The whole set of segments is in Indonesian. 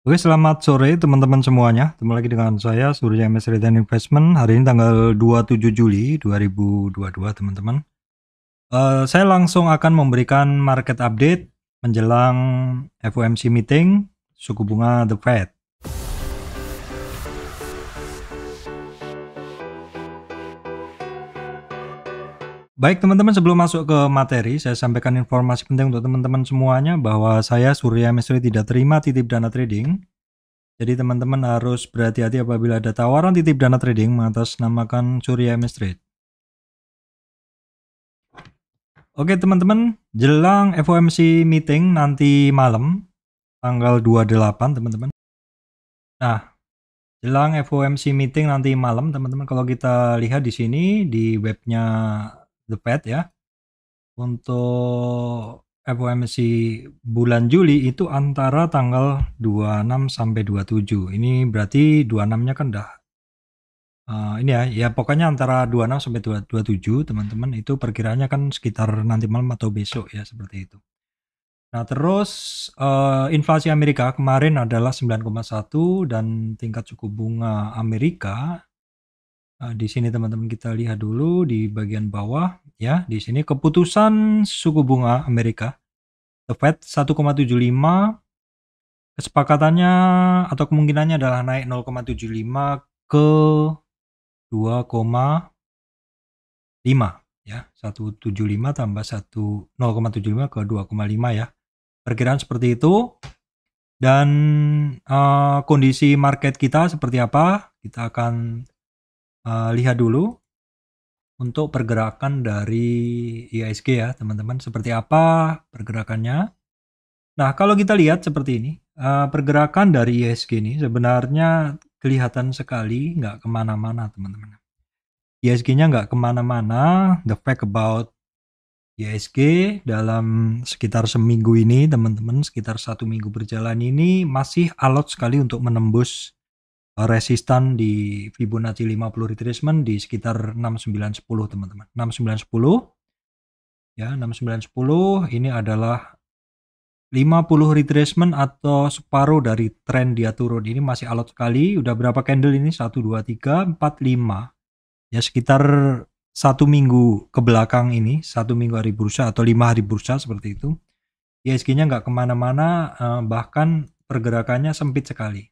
Oke, selamat sore teman-teman semuanya. Ketemu lagi dengan saya Surya MS Return Investment. Hari ini tanggal 27 Juli 2022, teman-teman. Uh, saya langsung akan memberikan market update menjelang FOMC meeting suku bunga The Fed. Baik teman-teman sebelum masuk ke materi saya sampaikan informasi penting untuk teman-teman semuanya bahwa saya Surya Mesri tidak terima titip dana trading. Jadi teman-teman harus berhati-hati apabila ada tawaran titip dana trading mengatasnamakan Surya Mesri. Oke teman-teman, jelang FOMC meeting nanti malam tanggal 28 teman-teman. Nah, jelang FOMC meeting nanti malam teman-teman kalau kita lihat di sini di webnya the pet ya untuk FOMC bulan Juli itu antara tanggal 26 sampai 27. Ini berarti 26-nya kan dah uh, eh, ini ya, ya pokoknya antara 26 sampai 27 teman-teman itu perkiraannya kan sekitar nanti malam atau besok ya seperti itu. Nah, terus uh, inflasi Amerika kemarin adalah 9,1 dan tingkat suku bunga Amerika Eh, di sini teman-teman kita lihat dulu di bagian bawah ya. Di sini keputusan suku bunga Amerika The Fed 1,75 kesepakatannya atau kemungkinannya adalah naik 0,75 ke 2,5 ya. 175 tambah 1 0,75 ke 2,5 ya. Perkiraan seperti itu. Dan uh, kondisi market kita seperti apa? Kita akan Eh, lihat dulu untuk pergerakan dari IISG ya teman-teman seperti apa pergerakannya. Nah kalau kita lihat seperti ini uh, pergerakan dari IISG ini sebenarnya kelihatan sekali nggak kemana-mana teman-teman. IISG-nya nggak kemana-mana. The fact about ISG dalam sekitar seminggu ini teman-teman sekitar satu minggu berjalan ini masih alot sekali untuk menembus resistan di Fibonacci 50 retracement di sekitar 6910 teman-teman. 6910 ya, 6910 ini adalah 50 retracement atau separuh dari tren dia turun. Ini masih alot sekali. Udah berapa candle ini? 1 2 3 4 5. Ya sekitar satu minggu ke belakang ini, satu minggu hari bursa atau lima hari bursa seperti itu. ISG-nya nggak kemana-mana, eh, bahkan pergerakannya sempit sekali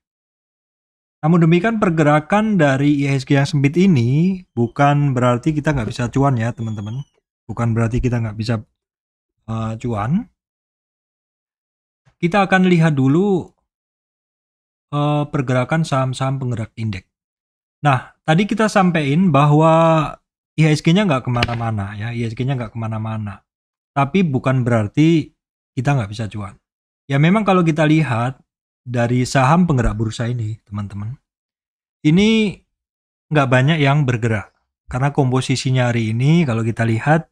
namun demikian pergerakan dari IHSG yang sempit ini bukan berarti kita nggak bisa cuan ya teman-teman. Bukan berarti kita nggak bisa uh, cuan. Kita akan lihat dulu uh, pergerakan saham-saham penggerak indeks. Nah, tadi kita sampaikan bahwa IHSG-nya nggak kemana-mana ya. IHSG-nya nggak kemana-mana. Tapi bukan berarti kita nggak bisa cuan. Ya memang kalau kita lihat dari saham penggerak bursa ini, teman-teman. Ini nggak banyak yang bergerak karena komposisinya hari ini kalau kita lihat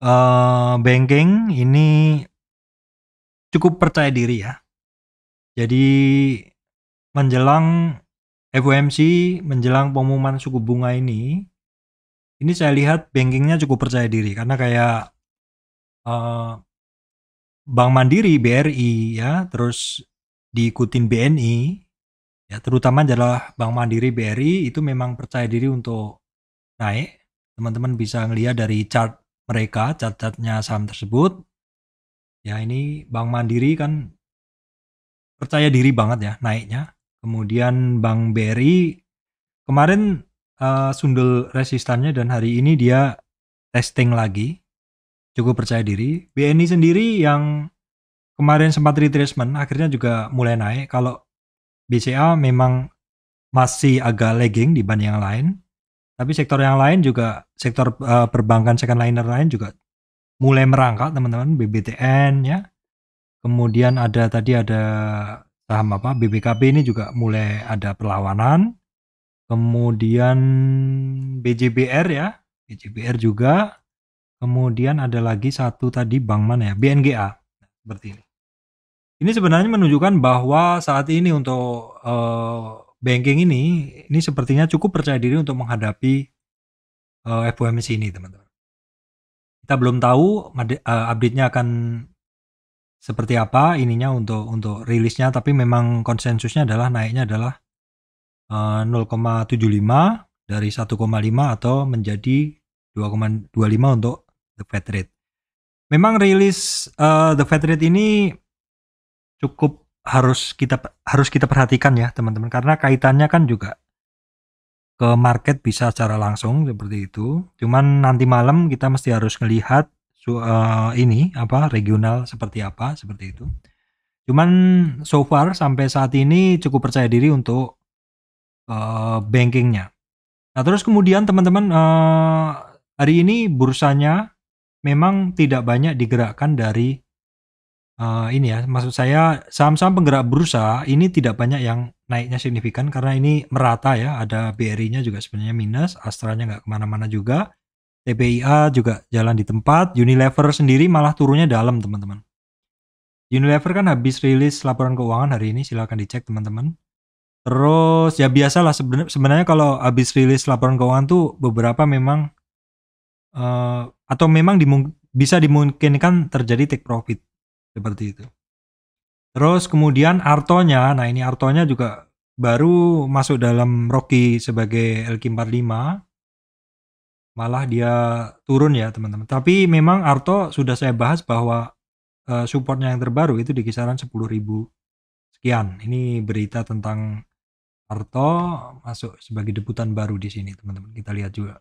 uh, banking ini cukup percaya diri ya. Jadi menjelang FOMC, menjelang pengumuman suku bunga ini, ini saya lihat bankingnya cukup percaya diri karena kayak uh, Bank Mandiri, BRI ya, terus diikutin BNI ya terutama adalah Bank Mandiri BRI itu memang percaya diri untuk naik. Teman-teman bisa ngelihat dari chart mereka, chart-chartnya saham tersebut. Ya ini Bank Mandiri kan percaya diri banget ya naiknya. Kemudian Bank BRI kemarin uh, sundul resistannya dan hari ini dia testing lagi. Cukup percaya diri. BNI sendiri yang kemarin sempat retracement akhirnya juga mulai naik kalau BCA memang masih agak lagging dibanding yang lain tapi sektor yang lain juga sektor uh, perbankan second liner lain juga mulai merangkak teman-teman BBTN ya kemudian ada tadi ada saham apa BBKB ini juga mulai ada perlawanan kemudian BJBR ya BJBR juga kemudian ada lagi satu tadi bank mana ya BNGA seperti ini ini sebenarnya menunjukkan bahwa saat ini untuk uh, banking ini, ini sepertinya cukup percaya diri untuk menghadapi uh, eh, FOMC ini, teman-teman. Kita belum tahu uh, update-nya akan seperti apa ininya untuk untuk rilisnya, tapi memang konsensusnya adalah naiknya adalah uh, 0,75 dari 1,5 atau menjadi 2,25 untuk the Fed rate. Memang rilis uh, the Fed rate ini cukup harus kita harus kita perhatikan ya teman-teman karena kaitannya kan juga ke market bisa secara langsung seperti itu. Cuman nanti malam kita mesti harus melihat uh, eh, ini apa regional seperti apa seperti itu. Cuman so far sampai saat ini cukup percaya diri untuk uh, bankingnya. Nah terus kemudian teman-teman uh, hari ini bursanya memang tidak banyak digerakkan dari uh, ini ya, maksud saya saham-saham penggerak bursa ini tidak banyak yang naiknya signifikan karena ini merata ya, ada BRI-nya juga sebenarnya minus, Astra-nya nggak kemana-mana juga, TPIA juga jalan di tempat, Unilever sendiri malah turunnya dalam teman-teman. Unilever kan habis rilis laporan keuangan hari ini, silahkan dicek teman-teman. Terus ya biasalah sebenarnya sebenarnya kalau habis rilis laporan keuangan tuh beberapa memang uh, atau memang dimung, bisa dimungkinkan terjadi take profit seperti itu terus kemudian Artonya nah ini Artonya juga baru masuk dalam Rocky sebagai LK 45 malah dia turun ya teman-teman tapi memang Arto sudah saya bahas bahwa eh, supportnya yang terbaru itu di kisaran 10.000 sekian ini berita tentang Arto masuk sebagai debutan baru di sini teman-teman kita lihat juga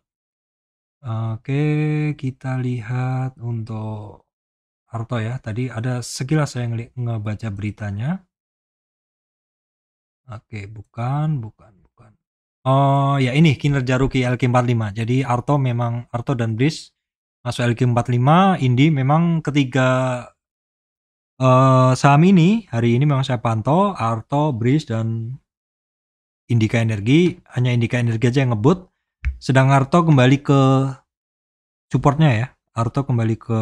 oke kita lihat untuk Harto ya, tadi ada sekilas saya ngebaca beritanya. Oke, bukan, bukan, bukan. Oh ya ini kinerja rookie LQ45. Jadi Arto memang Arto dan Bris masuk LQ45, Indi memang ketiga uh, saham ini hari ini memang saya pantau Arto, Bris dan Indika Energi hanya Indika Energi aja yang ngebut sedang Arto kembali ke supportnya ya Arto kembali ke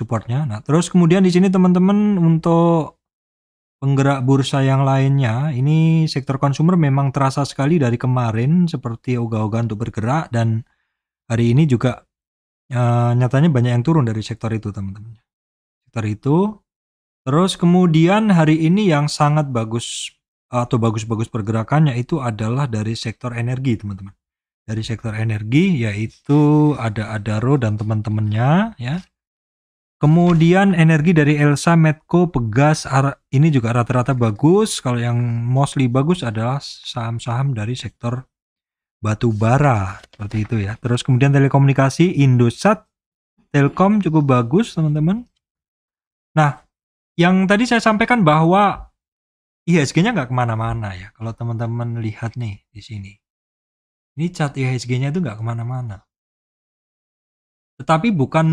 supportnya. Nah, terus kemudian di sini teman-teman untuk penggerak bursa yang lainnya, ini sektor konsumer memang terasa sekali dari kemarin seperti ogah-ogah untuk bergerak dan hari ini juga e, nyatanya banyak yang turun dari sektor itu, teman-teman. Sektor itu. Terus kemudian hari ini yang sangat bagus atau bagus-bagus pergerakannya itu adalah dari sektor energi, teman-teman. Dari sektor energi yaitu ada Adaro dan teman-temannya ya. Kemudian energi dari Elsa, Medco, Pegas ini juga rata-rata bagus. Kalau yang mostly bagus adalah saham-saham dari sektor batu bara seperti itu ya. Terus kemudian telekomunikasi Indosat, Telkom cukup bagus teman-teman. Nah, yang tadi saya sampaikan bahwa IHSG-nya nggak kemana-mana ya. Kalau teman-teman lihat nih di sini, ini cat IHSG-nya itu nggak kemana-mana. Tetapi bukan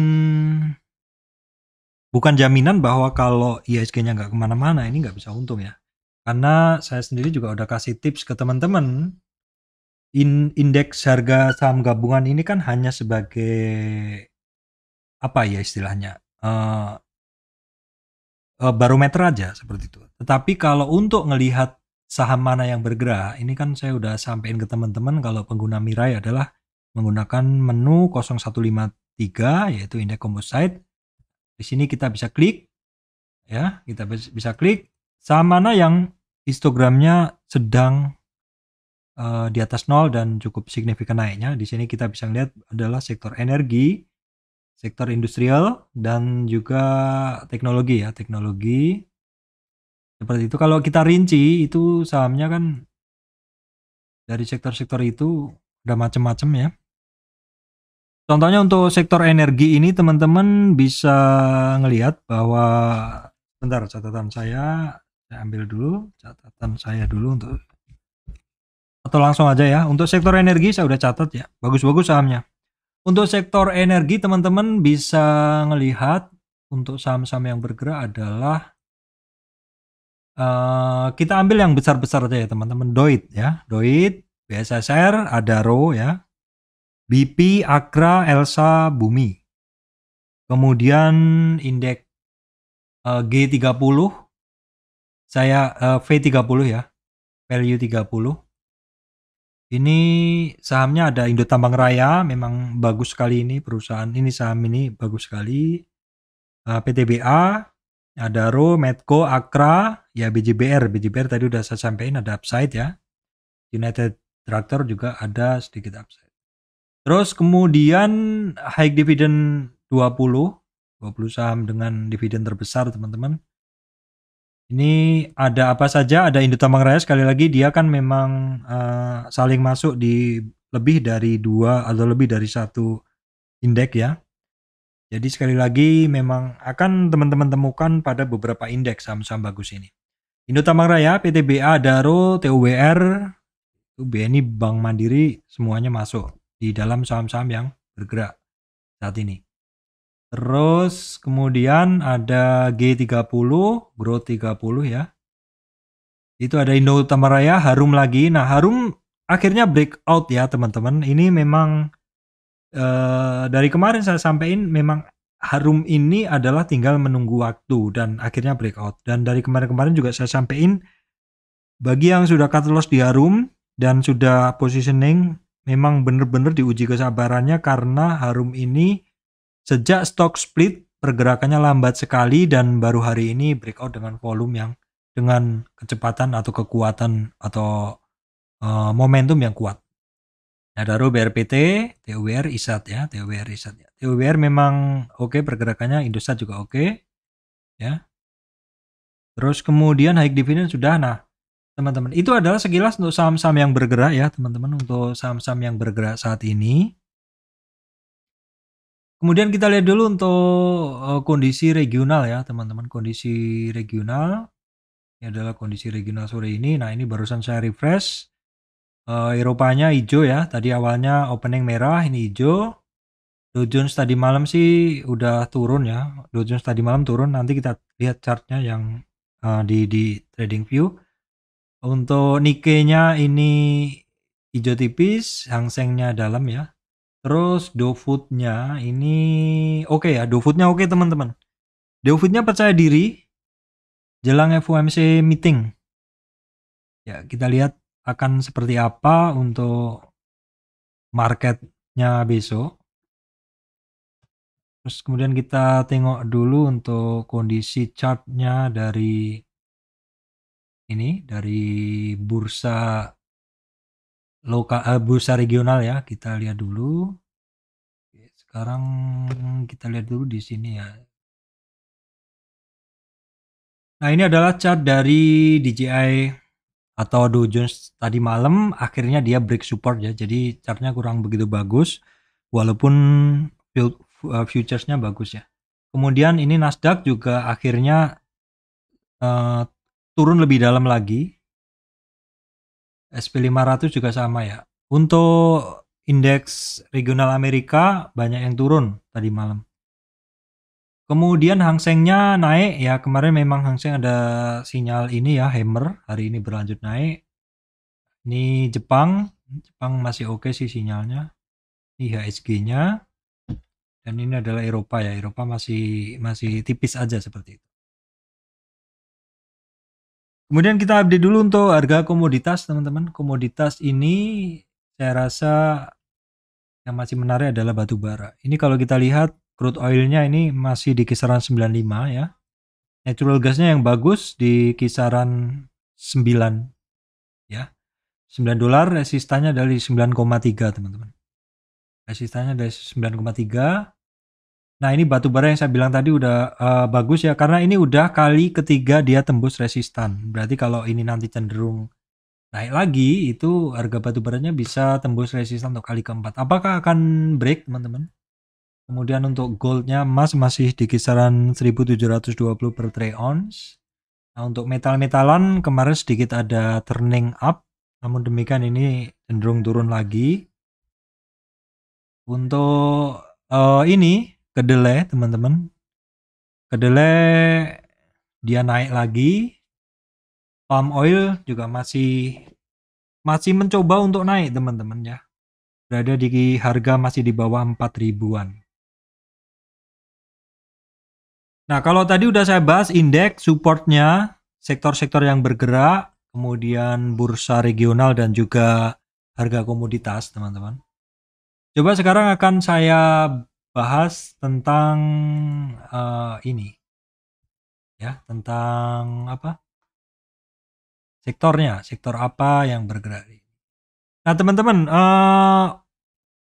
bukan jaminan bahwa kalau ISG-nya e nggak kemana-mana ini nggak bisa untung ya. Karena saya sendiri juga udah kasih tips ke teman-teman. In, indeks harga saham gabungan ini kan hanya sebagai apa ya istilahnya uh, uh, barometer aja seperti itu. Tetapi kalau untuk melihat saham mana yang bergerak, ini kan saya udah sampaikan ke teman-teman kalau pengguna Mirai adalah menggunakan menu 0153 yaitu indeks composite di sini kita bisa klik ya, kita bisa klik saham mana yang histogramnya sedang uh, di atas nol dan cukup signifikan naiknya. Di sini kita bisa lihat adalah sektor energi, sektor industrial dan juga teknologi ya, teknologi. Seperti itu kalau kita rinci itu sahamnya kan dari sektor-sektor itu udah macam-macam ya. Contohnya untuk sektor energi ini teman-teman bisa ngelihat bahwa bentar catatan saya saya ambil dulu catatan saya dulu untuk atau langsung aja ya. Untuk sektor energi saya udah catat ya. Bagus-bagus sahamnya. Untuk sektor energi teman-teman bisa ngelihat untuk saham-saham yang bergerak adalah uh, kita ambil yang besar-besar aja ya teman-teman. Doit ya. Doit, BSSR, ada RO ya. BP, Akra, Elsa, Bumi. Kemudian indeks eh, G30 saya eh, V30 ya. Value 30. Ini sahamnya ada Indo Tambang Raya, memang bagus sekali ini perusahaan ini saham ini bagus sekali. Eh, PTBA, ada Ro, Medco, Akra, ya BJBR. BJBR tadi udah saya sampaikan ada upside ya. United Tractor juga ada sedikit upside. Terus kemudian high dividend 20 20 saham dengan dividen terbesar teman-teman. Ini ada apa saja? Ada Indotamang Raya sekali lagi dia kan memang uh, saling masuk di lebih dari dua atau lebih dari satu indeks ya. Jadi sekali lagi memang akan teman-teman temukan pada beberapa indeks saham-saham bagus ini. Indotamang Raya, PTBA, Daro, TUWR, BNI, Bank Mandiri semuanya masuk di dalam saham-saham yang bergerak saat ini. Terus kemudian ada G30, Growth 30 ya. Itu ada Indo Utama Raya, Harum lagi. Nah, Harum akhirnya breakout ya, teman-teman. Ini memang uh, dari kemarin saya sampaikan memang Harum ini adalah tinggal menunggu waktu dan akhirnya breakout. Dan dari kemarin-kemarin juga saya sampaikan bagi yang sudah cut loss di Harum dan sudah positioning memang benar-benar diuji kesabarannya karena Harum ini sejak stock split pergerakannya lambat sekali dan baru hari ini breakout dengan volume yang dengan kecepatan atau kekuatan atau uh, momentum yang kuat. Nah, daru BRPT, TWR, ISAT ya, TWR ISAT ya. TWR memang oke okay, pergerakannya, Indosat juga oke okay, ya. Terus kemudian high dividend sudah nah teman-teman. Itu adalah sekilas untuk saham-saham yang bergerak ya, teman-teman, untuk saham-saham yang bergerak saat ini. Kemudian kita lihat dulu untuk eh, kondisi regional ya, teman-teman. Kondisi regional ini adalah kondisi regional sore ini. Nah, ini barusan saya refresh. Eh, Eropanya hijau ya. Tadi awalnya opening merah, ini hijau. Dow Jones tadi malam sih udah turun ya. Dow Jones tadi malam turun. Nanti kita lihat chartnya yang uh, di di Trading View. Untuk Nikkei-nya ini hijau tipis, Hang Seng-nya dalam ya. Terus Dofood-nya ini oke okay ya, Dofood-nya oke okay, teman-teman. Dofood-nya percaya diri jelang FOMC meeting. Ya, kita lihat akan seperti apa untuk marketnya besok. Terus kemudian kita tengok dulu untuk kondisi chart-nya dari ini dari bursa lokal uh, eh, bursa regional ya kita lihat dulu Oke, sekarang kita lihat dulu di sini ya nah ini adalah chart dari DJI atau Dow Jones tadi malam akhirnya dia break support ya jadi chartnya kurang begitu bagus walaupun eh, futuresnya bagus ya kemudian ini Nasdaq juga akhirnya uh, turun lebih dalam lagi. SP500 juga sama ya. Untuk indeks regional Amerika banyak yang turun tadi malam. Kemudian Hang Sengnya naik ya kemarin memang Hang Seng ada sinyal ini ya hammer hari ini berlanjut naik. Ini Jepang, Jepang masih oke okay sih sinyalnya. Ini HSG-nya dan ini adalah Eropa ya. Eropa masih masih tipis aja seperti itu. Kemudian kita update dulu untuk harga komoditas, teman-teman. Komoditas ini saya rasa yang masih menarik adalah batu bara. Ini kalau kita lihat crude oilnya ini masih di kisaran 95 ya. Natural gasnya yang bagus di kisaran 9 ya. 9 dolar resistannya dari 9,3 teman-teman. Resistannya dari 9,3 Nah ini batu bara yang saya bilang tadi udah uh, bagus ya karena ini udah kali ketiga dia tembus resistan. Berarti kalau ini nanti cenderung naik lagi itu harga batu baranya bisa tembus resistan untuk kali keempat. Apakah akan break teman-teman? Kemudian untuk goldnya emas masih di kisaran 1720 per tray ounce. Nah untuk metal-metalan kemarin sedikit ada turning up. Namun demikian ini cenderung turun lagi. Untuk uh, ini kedelai teman-teman kedelai dia naik lagi palm oil juga masih masih mencoba untuk naik teman-teman ya berada di harga masih di bawah 4 ribuan nah kalau tadi udah saya bahas indeks supportnya sektor-sektor yang bergerak kemudian bursa regional dan juga harga komoditas teman-teman coba sekarang akan saya bahas tentang uh, ini, ya tentang apa, sektornya, sektor apa yang bergerak. Nah teman-teman, uh,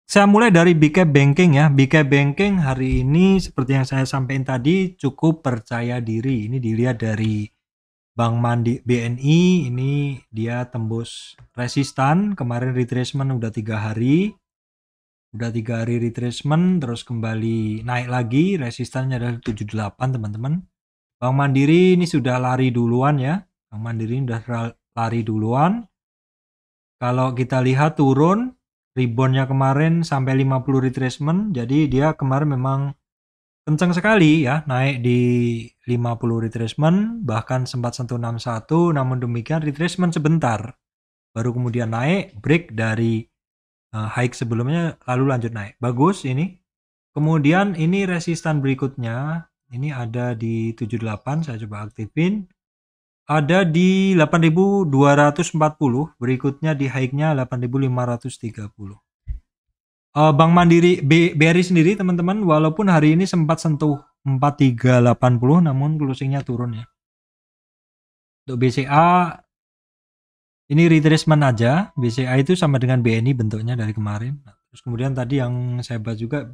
saya mulai dari BK Banking ya. BK Banking hari ini seperti yang saya sampaikan tadi cukup percaya diri. Ini dilihat dari Bank Mandi BNI, ini dia tembus resistan, kemarin retracement udah tiga hari udah tiga hari retracement terus kembali naik lagi resistannya adalah 78 teman-teman Bank Mandiri ini sudah lari duluan ya Bank Mandiri ini sudah lari duluan kalau kita lihat turun reboundnya kemarin sampai 50 retracement jadi dia kemarin memang kenceng sekali ya naik di 50 retracement bahkan sempat sentuh 61 namun demikian retracement sebentar baru kemudian naik break dari uh, hike sebelumnya lalu lanjut naik. Bagus ini. Kemudian ini resistan berikutnya. Ini ada di 78 saya coba aktifin. Ada di 8240, berikutnya di hike-nya 8530. Uh, eh, Bank Mandiri B, BRI sendiri teman-teman walaupun hari ini sempat sentuh 4380 namun closing-nya turun ya. Untuk BCA ini retracement aja, BCA itu sama dengan BNI bentuknya dari kemarin. Nah, terus kemudian tadi yang saya bahas juga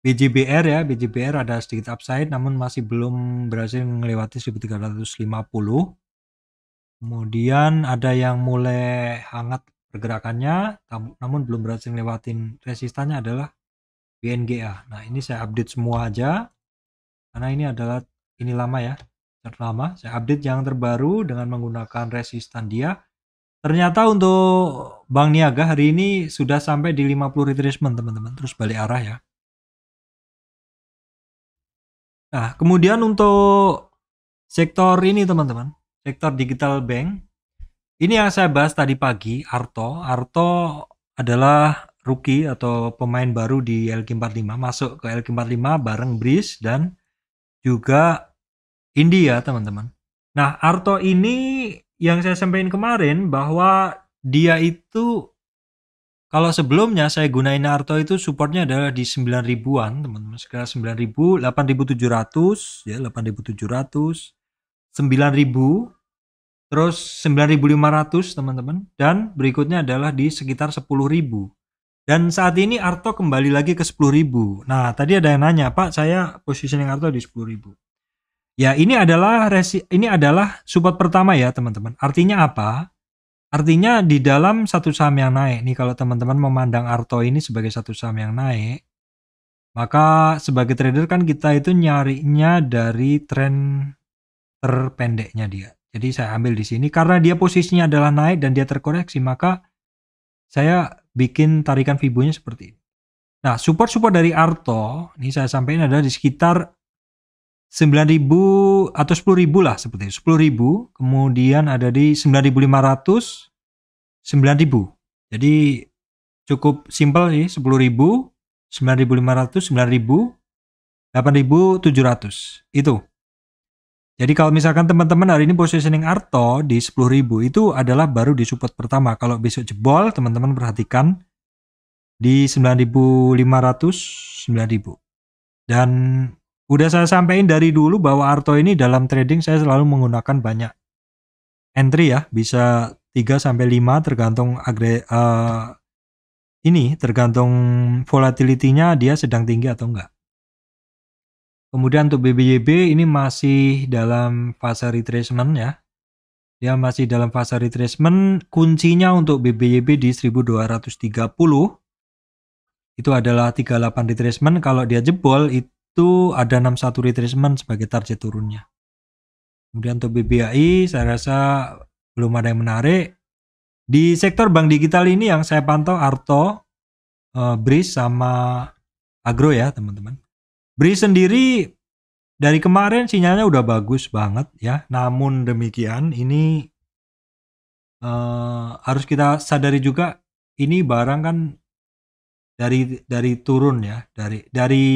BJBR ya, BJBR ada sedikit upside namun masih belum berhasil melewati 1350. Kemudian ada yang mulai hangat pergerakannya namun belum berhasil melewatin resistannya adalah BNGA. Nah, ini saya update semua aja. Karena ini adalah ini lama ya, terlama. Saya update yang terbaru dengan menggunakan resistan dia Ternyata untuk Bank Niaga hari ini sudah sampai di 50 retracement teman-teman. Terus balik arah ya. Nah, kemudian untuk sektor ini teman-teman, sektor digital bank. Ini yang saya bahas tadi pagi, Arto. Arto adalah rookie atau pemain baru di LQ45, masuk ke LQ45 bareng Bris dan juga India teman-teman. Nah, Arto ini yang saya sampaikan kemarin bahwa dia itu kalau sebelumnya saya gunain Naruto itu supportnya adalah di 9 ribuan teman-teman sekarang 9 ribu 8700 ya 8700 9 ribu terus 9500 teman-teman dan berikutnya adalah di sekitar 10 ribu dan saat ini Arto kembali lagi ke 10.000. nah tadi ada yang nanya Pak saya positioning Arto di 10 Ya, ini adalah resi ini adalah support pertama ya, teman-teman. Artinya apa? Artinya di dalam satu saham yang naik nih kalau teman-teman memandang Arto ini sebagai satu saham yang naik, maka sebagai trader kan kita itu nyarinya dari tren terpendeknya dia. Jadi saya ambil di sini karena dia posisinya adalah naik dan dia terkoreksi, maka saya bikin tarikan fibunya seperti ini. Nah, support-support dari Arto, ini saya sampaikan ada di sekitar 9.000 atau 10.000 lah seperti itu. 10.000, kemudian ada di 9.500, 9.000. Jadi cukup simpel sih, 10.000, 9.500, 9.000, 8.700. Itu. Jadi kalau misalkan teman-teman hari ini positioning Arto di 10.000 itu adalah baru di support pertama. Kalau besok jebol, teman-teman perhatikan di 9.500, 9.000. Dan Udah saya sampaikan dari dulu bahwa Arto ini dalam trading saya selalu menggunakan banyak entry ya, bisa 3 sampai 5 tergantung agre, uh, ini tergantung volatility dia sedang tinggi atau enggak. Kemudian untuk BBYB ini masih dalam fase retracement ya. Dia masih dalam fase retracement. Kuncinya untuk BBYB di 1230 itu adalah 38 retracement. Kalau dia jebol itu itu ada 61 retracement sebagai target turunnya. Kemudian untuk BBI saya rasa belum ada yang menarik. Di sektor bank digital ini yang saya pantau Arto, uh, eh, BRIS sama Agro ya teman-teman. BRIS sendiri dari kemarin sinyalnya udah bagus banget ya. Namun demikian ini uh, harus kita sadari juga ini barang kan dari dari turun ya dari dari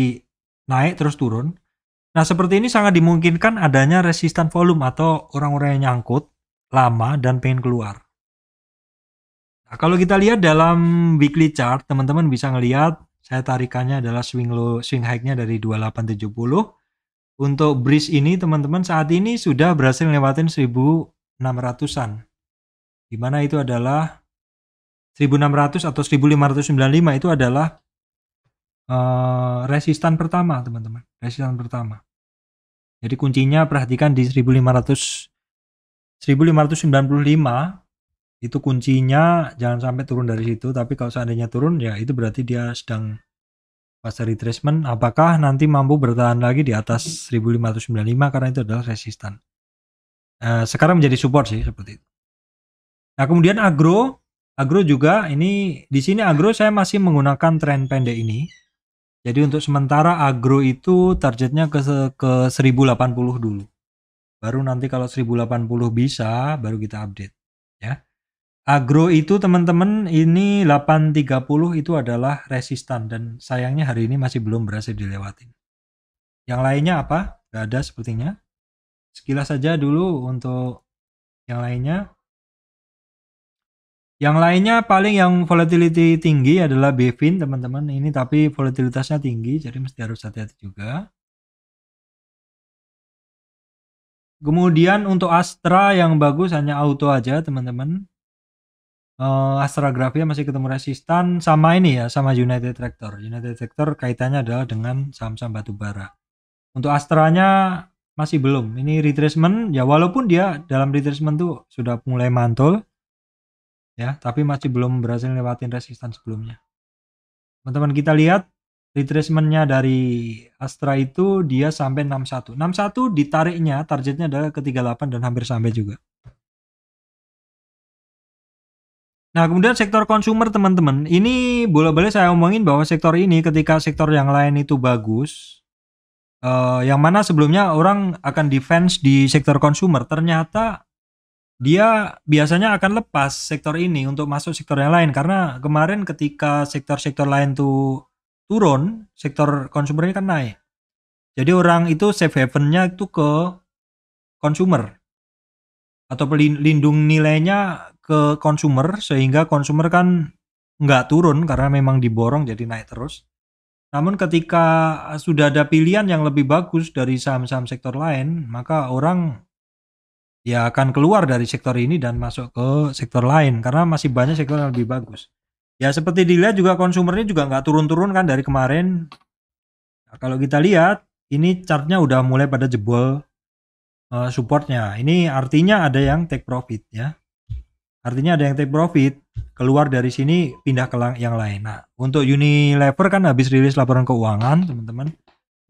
naik terus turun. Nah, seperti ini sangat dimungkinkan adanya resistan volume atau orang-orang yang nyangkut lama dan pengen keluar. Nah, kalau kita lihat dalam weekly chart, teman-teman bisa ngelihat saya tarikannya adalah swing low swing high-nya dari 2870. Untuk bridge ini teman-teman saat ini sudah berhasil lewatin 1600-an. Dimana itu adalah 1600 atau 1595 itu adalah Eh, resistan pertama teman-teman resistan pertama jadi kuncinya perhatikan di 1500 1595 itu kuncinya jangan sampai turun dari situ tapi kalau seandainya turun ya itu berarti dia sedang fase retracement apakah nanti mampu bertahan lagi di atas 1595 karena itu adalah resistan uh, sekarang menjadi support sih seperti itu nah kemudian agro agro juga ini di sini agro saya masih menggunakan trend pendek ini jadi untuk sementara agro itu targetnya ke ke 1080 dulu. Baru nanti kalau 1080 bisa baru kita update ya. Agro itu teman-teman ini 830 itu adalah resistan dan sayangnya hari ini masih belum berhasil dilewati. Yang lainnya apa? Gak ada sepertinya. Sekilas saja dulu untuk yang lainnya. Yang lainnya paling yang volatility tinggi adalah Bevin teman-teman. Ini tapi volatilitasnya tinggi jadi mesti harus hati-hati juga. Kemudian untuk Astra yang bagus hanya auto aja teman-teman. Eh, Astra Grafia masih ketemu resistan sama ini ya sama United Tractor. United Tractor kaitannya adalah dengan saham-saham batubara. Untuk Astranya masih belum. Ini retracement ya walaupun dia dalam retracement tuh sudah mulai mantul ya, tapi masih belum berhasil lewatin resistan sebelumnya. Teman-teman kita lihat retracementnya dari Astra itu dia sampai 61. 61 ditariknya targetnya adalah ke 38 dan hampir sampai juga. Nah, kemudian sektor konsumer teman-teman. Ini boleh-boleh saya omongin bahwa sektor ini ketika sektor yang lain itu bagus, uh, yang mana sebelumnya orang akan defense di sektor konsumer, ternyata dia biasanya akan lepas sektor ini untuk masuk sektor yang lain karena kemarin ketika sektor-sektor lain tuh turun, sektor konsumer ini kan naik. Jadi orang itu safe havennya itu ke consumer atau pelindung nilainya ke consumer sehingga consumer kan nggak turun karena memang diborong jadi naik terus. Namun ketika sudah ada pilihan yang lebih bagus dari saham-saham sektor lain, maka orang ya akan keluar dari sektor ini dan masuk ke sektor lain karena masih banyak sektor yang lebih bagus. Ya seperti dilihat juga konsumernya juga nggak turun-turun kan dari kemarin. Nah, kalau kita lihat ini chartnya udah mulai pada jebol uh, supportnya. Ini artinya ada yang take profit ya. Artinya ada yang take profit keluar dari sini pindah ke yang lain. Nah untuk Unilever kan habis rilis laporan keuangan teman-teman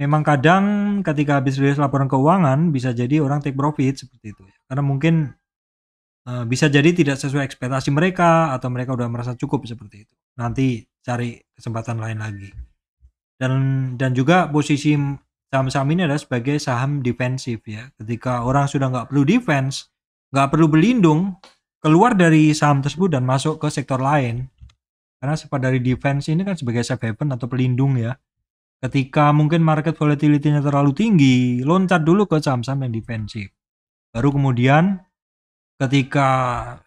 memang kadang ketika habis rilis laporan keuangan bisa jadi orang take profit seperti itu ya. karena mungkin uh, bisa jadi tidak sesuai ekspektasi mereka atau mereka udah merasa cukup seperti itu nanti cari kesempatan lain lagi dan dan juga posisi saham-saham ini adalah sebagai saham defensif ya ketika orang sudah nggak perlu defense nggak perlu berlindung keluar dari saham tersebut dan masuk ke sektor lain karena dari defense ini kan sebagai safe haven atau pelindung ya Ketika mungkin market volatility-nya terlalu tinggi, loncat dulu ke saham-saham yang defensif. Baru kemudian ketika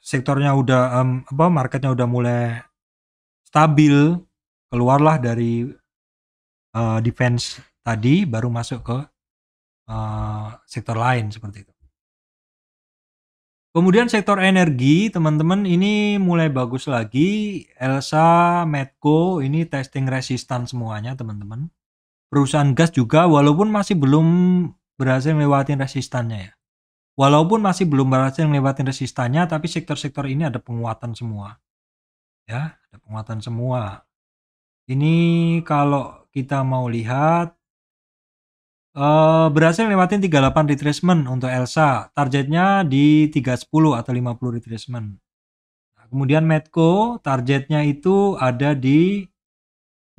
sektornya udah um, apa marketnya udah mulai stabil, keluarlah dari uh, defense tadi baru masuk ke uh, sektor lain seperti itu. Kemudian sektor energi, teman-teman ini mulai bagus lagi. Elsa, Medco ini testing resistance semuanya, teman-teman perusahaan gas juga walaupun masih belum berhasil melewatin resistannya ya. Walaupun masih belum berhasil melewatin resistannya, tapi sektor-sektor ini ada penguatan semua. Ya, ada penguatan semua. Ini kalau kita mau lihat, uh, berhasil melewatin 38 retracement untuk Elsa. Targetnya di 310 atau 50 retracement. Nah, kemudian Medco, targetnya itu ada di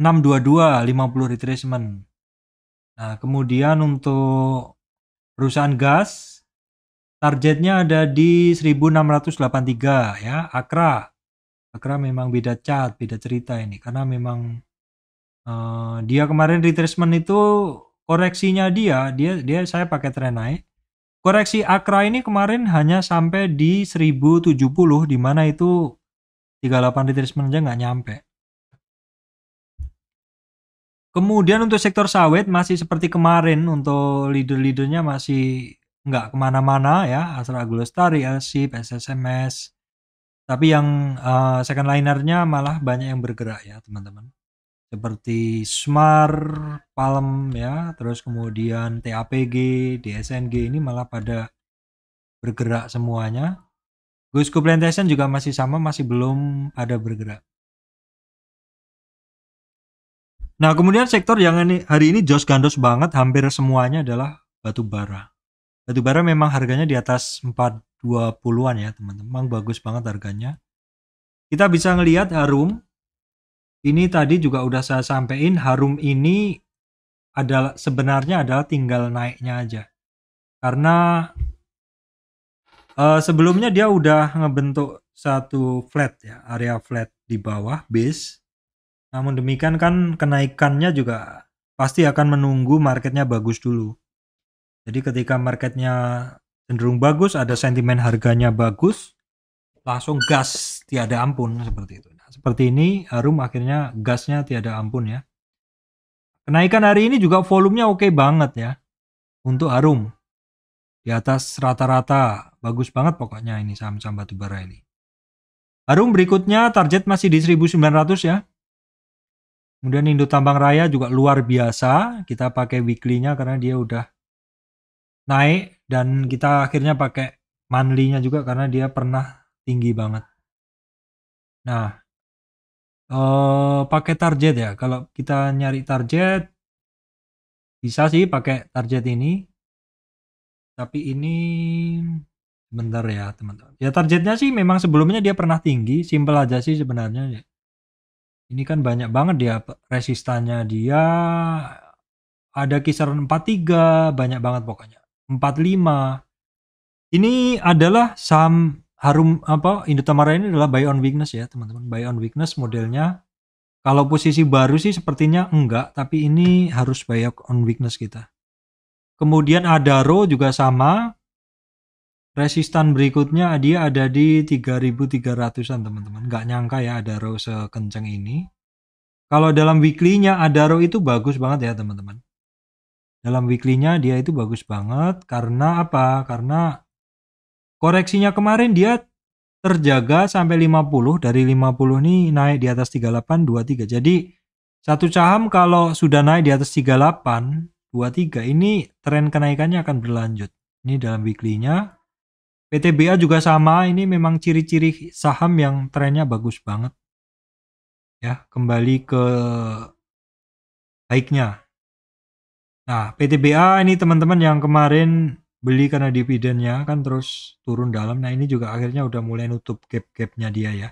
622, 50 retracement. Nah, kemudian untuk perusahaan gas targetnya ada di 1683 ya, Akra. Akra memang beda cat, beda cerita ini karena memang uh, dia kemarin retracement itu koreksinya dia, dia dia saya pakai tren naik. Koreksi Akra ini kemarin hanya sampai di 1070 di mana itu 38 retracement aja nggak nyampe. Kemudian untuk sektor sawit masih seperti kemarin untuk leader-leadernya masih nggak kemana-mana ya Astra Agulestari, asip, SSMS. Tapi yang uh, second linernya malah banyak yang bergerak ya teman-teman. Seperti Smart, Palm ya, terus kemudian TAPG, DSNG ini malah pada bergerak semuanya. Gusco Plantation juga masih sama, masih belum ada bergerak. Nah, kemudian sektor yang ini, hari ini jos gandos banget hampir semuanya adalah batu bara. Batu bara memang harganya di atas 420-an ya, teman-teman. Bagus banget harganya. Kita bisa ngelihat harum. Ini tadi juga udah saya sampaikan, harum ini adalah sebenarnya adalah tinggal naiknya aja. Karena uh, sebelumnya dia udah ngebentuk satu flat ya, area flat di bawah base namun demikian kan kenaikannya juga pasti akan menunggu marketnya bagus dulu. Jadi ketika marketnya cenderung bagus, ada sentimen harganya bagus, langsung gas tiada ampun seperti itu. Nah, seperti ini Harum akhirnya gasnya tiada ampun ya. Kenaikan hari ini juga volumenya oke banget ya untuk Harum. Di atas rata-rata, bagus banget pokoknya ini saham-saham batubara ini. Harum berikutnya target masih di 1900 ya. Kemudian Indo Tambang Raya juga luar biasa. Kita pakai weekly-nya karena dia udah naik dan kita akhirnya pakai monthly-nya juga karena dia pernah tinggi banget. Nah, eh, pakai target ya. Kalau kita nyari target bisa sih pakai target ini. Tapi ini bentar ya, teman-teman. Ya targetnya sih memang sebelumnya dia pernah tinggi, Simpel aja sih sebenarnya ini kan banyak banget dia resistannya dia, ada kisaran 43, banyak banget pokoknya. 45. Ini adalah saham Harum apa Indotamara ini adalah buy on weakness ya, teman-teman. Buy on weakness modelnya kalau posisi baru sih sepertinya enggak, tapi ini harus buy on weakness kita. Kemudian Adaro juga sama, resistan berikutnya dia ada di 3300-an teman-teman Gak nyangka ya ada row sekenceng ini kalau dalam weekly-nya ada row itu bagus banget ya teman-teman dalam weekly-nya dia itu bagus banget karena apa karena koreksinya kemarin dia terjaga sampai 50 dari 50 nih naik di atas 3823 jadi satu saham kalau sudah naik di atas 3823 ini tren kenaikannya akan berlanjut ini dalam weekly-nya PTBA juga sama, ini memang ciri-ciri saham yang trennya bagus banget. Ya, kembali ke baiknya. Nah, PTBA ini teman-teman yang kemarin beli karena dividennya kan terus turun dalam. Nah, ini juga akhirnya udah mulai nutup gap-gapnya dia ya.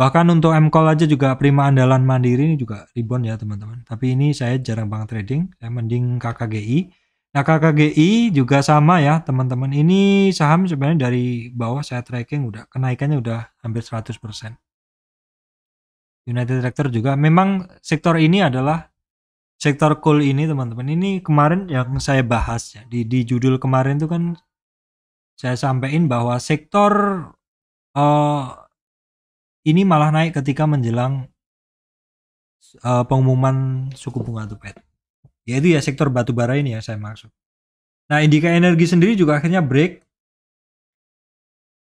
Bahkan untuk MCall aja juga prima andalan mandiri ini juga rebound ya teman-teman. Tapi ini saya jarang banget trading, saya mending KKGI KKGI juga sama ya teman-teman. Ini saham sebenarnya dari bawah saya tracking udah kenaikannya udah hampir 100%. United Tractor juga memang sektor ini adalah sektor coal ini teman-teman. Ini kemarin yang saya bahas ya di, di judul kemarin itu kan saya sampaikan bahwa sektor uh, ini malah naik ketika menjelang uh, pengumuman suku bunga Tupet yaitu ya sektor batu bara ini ya saya maksud. Nah Indika Energi sendiri juga akhirnya break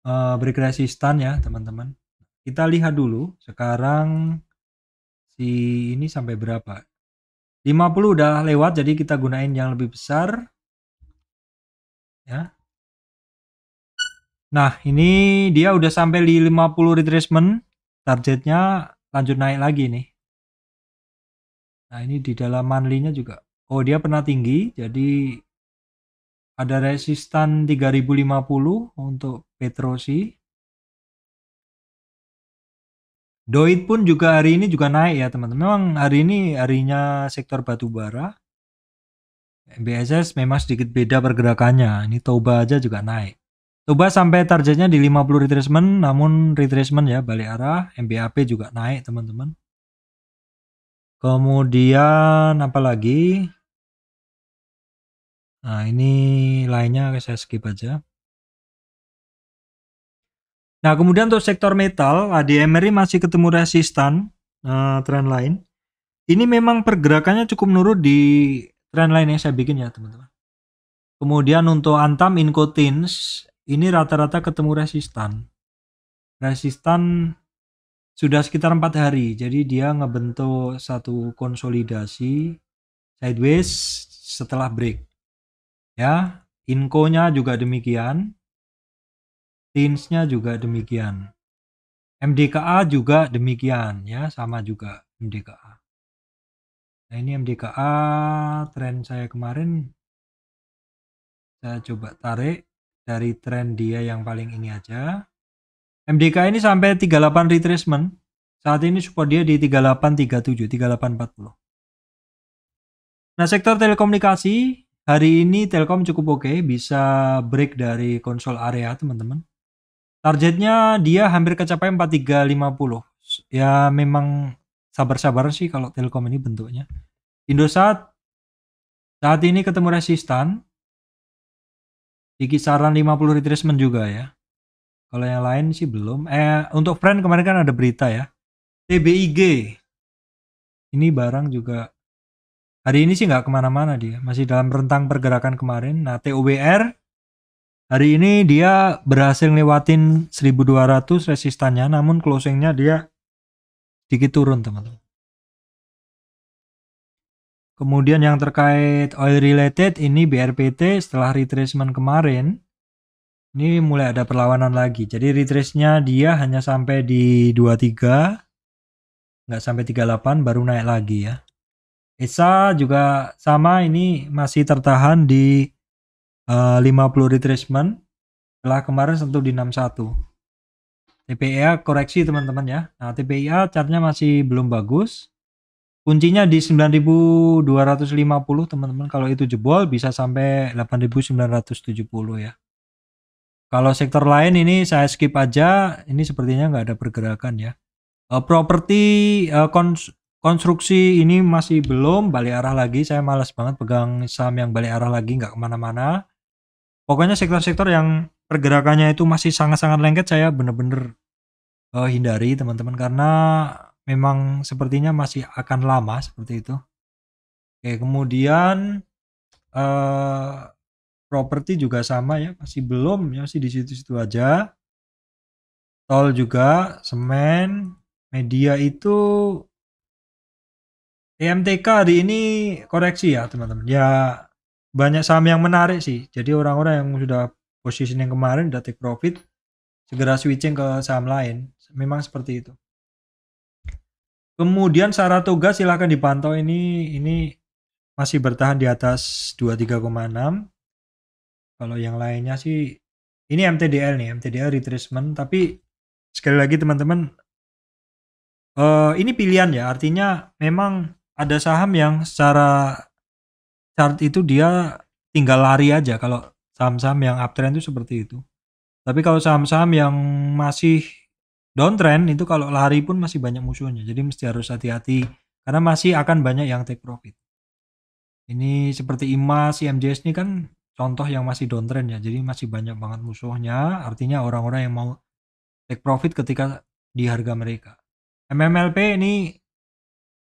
uh, break resistan ya teman-teman. Kita lihat dulu sekarang si ini sampai berapa. 50 udah lewat jadi kita gunain yang lebih besar. Ya. Nah, ini dia udah sampai di 50 retracement. Targetnya lanjut naik lagi nih. Nah, ini di dalam manlinya juga oh dia pernah tinggi jadi ada resistan 3050 untuk Petrosi Doit pun juga hari ini juga naik ya teman-teman. Memang hari ini harinya sektor batubara. bara. memang sedikit beda pergerakannya. Ini Toba aja juga naik. Toba sampai targetnya di 50 retracement namun retracement ya balik arah. MBAP juga naik teman-teman. Kemudian apa lagi? Nah, ini lainnya saya skip aja. Nah, kemudian untuk sektor metal, ADMRI masih ketemu resistan uh, eh, trend lain. Ini memang pergerakannya cukup menurun di trend lain yang saya bikin ya, teman-teman. Kemudian untuk Antam Incotins, ini rata-rata ketemu resistan. Resistan sudah sekitar empat hari jadi dia ngebentuk satu konsolidasi sideways setelah break ya Inko nya juga demikian nya juga demikian MDKA juga demikian ya sama juga MDKA nah ini MDKA tren saya kemarin saya coba tarik dari tren dia yang paling ini aja MDK ini sampai 38 retracement. Saat ini support dia di 3837, 3840. Nah, sektor telekomunikasi hari ini Telkom cukup oke, okay, bisa break dari konsol area, teman-teman. Targetnya dia hampir kecapai 4350. Ya memang sabar-sabar sih kalau Telkom ini bentuknya. Indosat saat ini ketemu resistan di kisaran 50 retracement juga ya. Kalau yang lain sih belum. Eh untuk friend kemarin kan ada berita ya. TBIG. Ini barang juga hari ini sih nggak kemana-mana dia. Masih dalam rentang pergerakan kemarin. Nah TOBR hari ini dia berhasil lewatin 1200 resistannya. Namun closingnya dia sedikit turun teman-teman. Kemudian yang terkait oil related ini BRPT setelah retracement kemarin ini mulai ada perlawanan lagi. Jadi retrace-nya dia hanya sampai di 23 nggak sampai 38 baru naik lagi ya. Esa juga sama ini masih tertahan di eh, uh, 50 retracement setelah kemarin sentuh di 61. TPIA koreksi teman-teman ya. Nah, TPIA chartnya masih belum bagus. Kuncinya di 9250 teman-teman. Kalau itu jebol bisa sampai 8970 ya. Kalau sektor lain ini saya skip aja, ini sepertinya nggak ada pergerakan ya. Uh, properti uh, kons konstruksi ini masih belum balik arah lagi, saya males banget pegang saham yang balik arah lagi, nggak kemana-mana. Pokoknya sektor-sektor yang pergerakannya itu masih sangat-sangat lengket, saya bener-bener uh, hindari teman-teman karena memang sepertinya masih akan lama seperti itu. Oke, kemudian uh, properti juga sama ya masih belum ya masih di situ-situ aja tol juga semen media itu EMTK hari ini koreksi ya teman-teman ya banyak saham yang menarik sih jadi orang-orang yang sudah posisi yang kemarin udah take profit segera switching ke saham lain memang seperti itu kemudian tugas silahkan dipantau ini ini masih bertahan di atas 23,6 kalau yang lainnya sih ini MTDL nih, MTDL retracement tapi sekali lagi teman-teman uh, ini pilihan ya, artinya memang ada saham yang secara chart itu dia tinggal lari aja kalau saham-saham yang uptrend itu seperti itu. Tapi kalau saham-saham yang masih downtrend itu kalau lari pun masih banyak musuhnya. Jadi mesti harus hati-hati karena masih akan banyak yang take profit. Ini seperti IMA, CMJS ini kan contoh yang masih downtrend ya jadi masih banyak banget musuhnya artinya orang-orang yang mau take profit ketika di harga mereka MMLP ini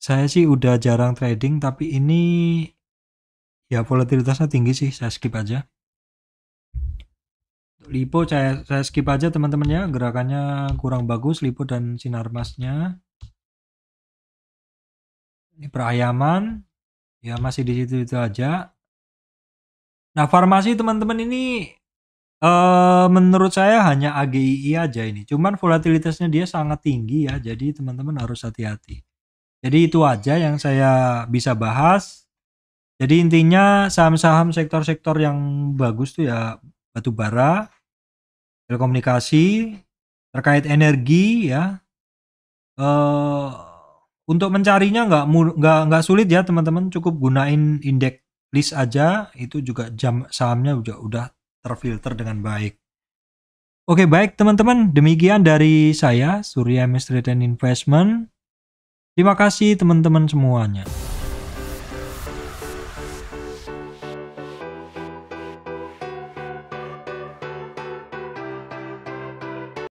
saya sih udah jarang trading tapi ini ya volatilitasnya tinggi sih saya skip aja Lipo saya, saya skip aja teman-teman ya gerakannya kurang bagus Lipo dan Sinarmasnya ini perayaman ya masih di situ itu aja Nah, farmasi teman-teman ini uh, menurut saya hanya AGII aja ini. Cuman volatilitasnya dia sangat tinggi ya, jadi teman-teman harus hati-hati. Jadi itu aja yang saya bisa bahas. Jadi intinya saham-saham sektor-sektor yang bagus tuh ya batu bara, telekomunikasi, terkait energi ya. Uh, untuk mencarinya nggak nggak nggak sulit ya teman-teman cukup gunain indeks list aja itu juga jam sahamnya juga udah terfilter dengan baik. Oke baik teman-teman demikian dari saya Surya Misteri Investment. Terima kasih teman-teman semuanya.